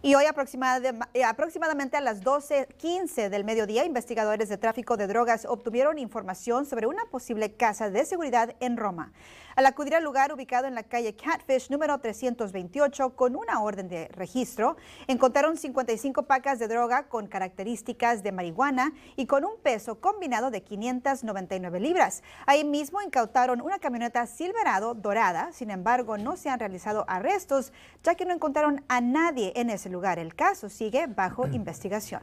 Y hoy aproximadamente a las 12.15 del mediodía, investigadores de tráfico de drogas obtuvieron información sobre una posible casa de seguridad en Roma. Al acudir al lugar ubicado en la calle Catfish número 328 con una orden de registro, encontraron 55 pacas de droga con características de marihuana y con un peso combinado de 599 libras. Ahí mismo incautaron una camioneta Silverado dorada, sin embargo no se han realizado arrestos ya que no encontraron a nadie en ese lugar. El caso sigue bajo mm. investigación.